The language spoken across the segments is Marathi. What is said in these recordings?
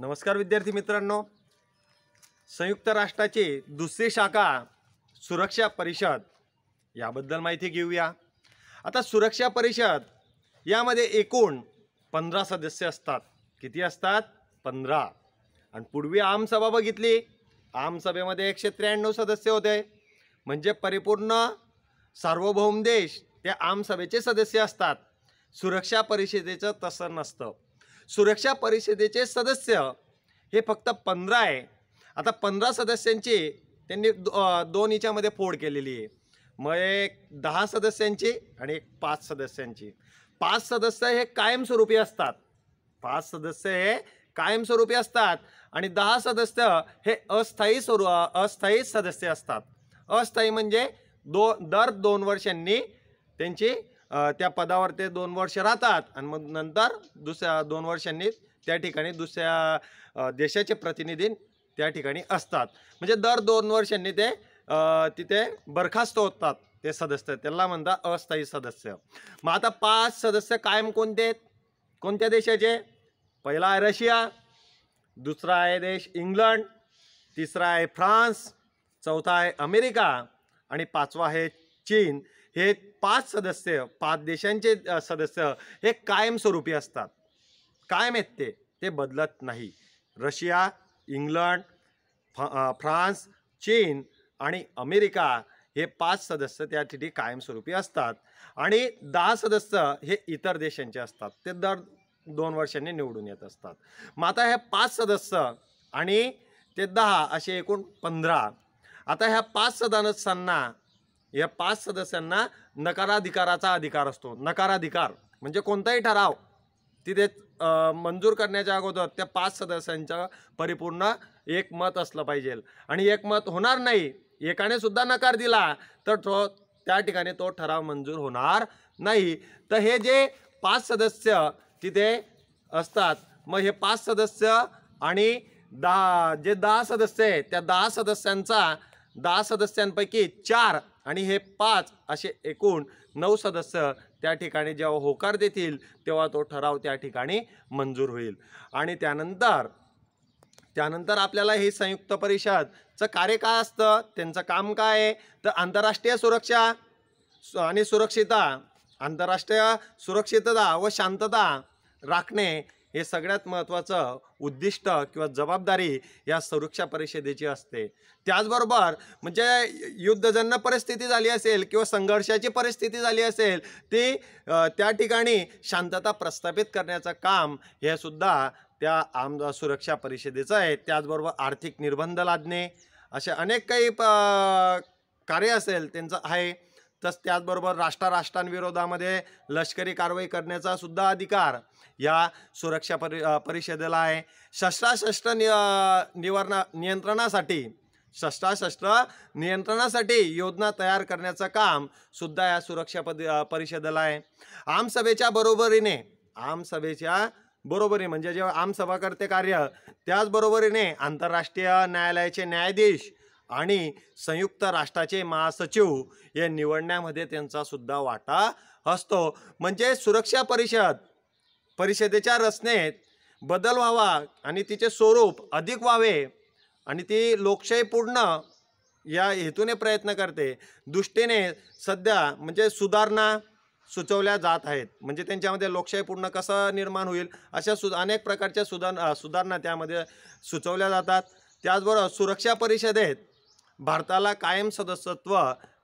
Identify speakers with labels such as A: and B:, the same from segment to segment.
A: नमस्कार विद्यार्थी मित्रांनो संयुक्त राष्ट्राचे दुसरी शाखा सुरक्षा परिषद याबद्दल माहिती घेऊया आता सुरक्षा परिषद यामध्ये एकूण पंधरा सदस्य असतात किती असतात पंधरा आणि पूर्वी आमसभा बघितली आमसभेमध्ये एकशे त्र्याण्णव सदस्य होते म्हणजे परिपूर्ण सार्वभौम देश त्या आमसभेचे सदस्य असतात सुरक्षा परिषदेचं तसं नसतं सुरक्षा परिषदेचे सदस्य हे फक्त पंधरा आहे आता पंधरा सदस्यांची त्यांनी दोन हिच्यामध्ये फोड केलेली आहे मग एक दहा सदस्यांची आणि एक पाच सदस्यांची पाच सदस्य हे कायमस्वरूपी असतात पाच सदस्य हे कायमस्वरूपी असतात आणि दहा सदस्य हे अस्थायी स्वरू अस्थायी सदस्य असतात अस्थायी म्हणजे दो दर दोन वर्षांनी त्यांची त्या पदावर ते दोन वर्ष राहतात आणि मग नंतर दुसऱ्या दोन वर्षांनी त्या ठिकाणी दुसऱ्या देशाचे प्रतिनिधी त्या ठिकाणी असतात म्हणजे दर दोन वर्षांनी ते तिथे बरखास्त होतात ते सदस्य त्याला म्हणतात अस्थायी सदस्य मग आता पाच सदस्य कायम कोणते आहेत कोणत्या देशाचे पहिला आहे रशिया दुसरा आहे देश इंग्लंड तिसरा आहे फ्रान्स चौथा आहे अमेरिका आणि पाचवा आहे चीन हे पाच सदस्य पाच देशांचे सदस्य हे कायमस्वरूपी असतात कायम आहेत ते ते बदलत नाही रशिया इंग्लंड फ्रान्स चीन आणि अमेरिका हे पाच सदस्य त्या ठिकाणी कायमस्वरूपी असतात आणि दहा सदस्य हे इतर देशांचे असतात ते दर दोन वर्षांनी निवडून येत असतात मग आता हे पाच सदस्य आणि ते दहा असे एकूण पंधरा आता ह्या पाच सदस्यांना या पाच सदस्यांना नकाराधिकाराचा अधिकार असतो नकाराधिकार म्हणजे कोणताही ठराव तिथे मंजूर करण्याच्या अगोदर त्या पाच सदस्यांचं परिपूर्ण एकमत असलं पाहिजे आणि एकमत होणार नाही एकाने सुद्धा नकार दिला तर तो त्या ठिकाणी तो ठराव मंजूर होणार नाही तर हे जे पाच सदस्य तिथे असतात मग हे पाच सदस्य आणि दहा जे दहा सदस्य आहेत त्या दहा सदस्यांचा दहा सदस्यांपैकी चार आणि हे पाच असे एकूण नऊ सदस्य त्या ठिकाणी जेव्हा होकार देतील तेव्हा तो ठराव त्या ठिकाणी मंजूर होईल आणि त्यानंतर त्यानंतर आपल्याला हे संयुक्त परिषदचं कार्य काय असतं त्यांचं काम काय आहे तर आंतरराष्ट्रीय सुरक्षा आणि सुरक्षितता आंतरराष्ट्रीय सुरक्षितता व शांतता राखणे हे सगळ्यात महत्त्वाचं उद्दिष्ट किंवा जबाबदारी या सुरक्षा परिषदेची असते त्याचबरोबर म्हणजे युद्धजन्य परिस्थिती झाली असेल किंवा संघर्षाची परिस्थिती झाली असेल ती त्या ठिकाणी शांतता प्रस्थापित करण्याचं काम हे सुद्धा त्या आम सुरक्षा परिषदेचं आहे त्याचबरोबर आर्थिक निर्बंध लादणे असे अनेक काही प कार्य असेल त्यांचं आहे तस त्याचबरोबर राष्ट्राराष्ट्रांविरोधामध्ये लष्करी कारवाई करण्याचा सुद्धा अधिकार या सुरक्षा परि परिषदेला आहे शस्त्राशस्त्र नि निवारणा नियंत्रणासाठी शस्त्राशस्त्र नियंत्रणासाठी योजना तयार करण्याचं काम सुद्धा या सुरक्षा पद परिषदेला आहे आमसभेच्या बरोबरीने आमसभेच्या बरोबरी म्हणजे जेव्हा आमसभा करते कार्य त्याचबरोबरीने आंतरराष्ट्रीय न्यायालयाचे न्यायाधीश आणि संयुक्त राष्ट्राचे महासचिव हे निवडण्यामध्ये त्यांचा सुद्धा वाटा असतो म्हणजे सुरक्षा परिषद परिषदेच्या रचनेत बदल व्हावा आणि तिचे स्वरूप अधिक व्हावे आणि ती लोकशाहीपूर्ण या हेतूने प्रयत्न करते दृष्टीने सध्या म्हणजे सुधारणा सुचवल्या जात आहेत म्हणजे त्यांच्यामध्ये लोकशाही पूर्ण कसं निर्माण होईल अशा सु अनेक प्रकारच्या सुधार सुधारणा त्यामध्ये सुचवल्या जातात त्याचबरोबर सुरक्षा परिषदेत भारताला कायम सदस्यत्व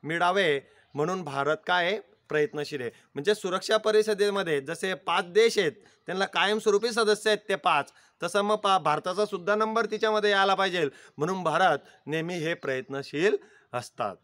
A: मिळावे म्हणून भारत काय प्रयत्नशील आहे म्हणजे सुरक्षा परिषदेमध्ये जसे पाच देश आहेत त्यांना कायमस्वरूपी सदस्य आहेत ते पाच तसं मग पा भारताचा सुद्धा नंबर तिच्यामध्ये यायला पाहिजे म्हणून भारत नेहमी हे प्रयत्नशील असतात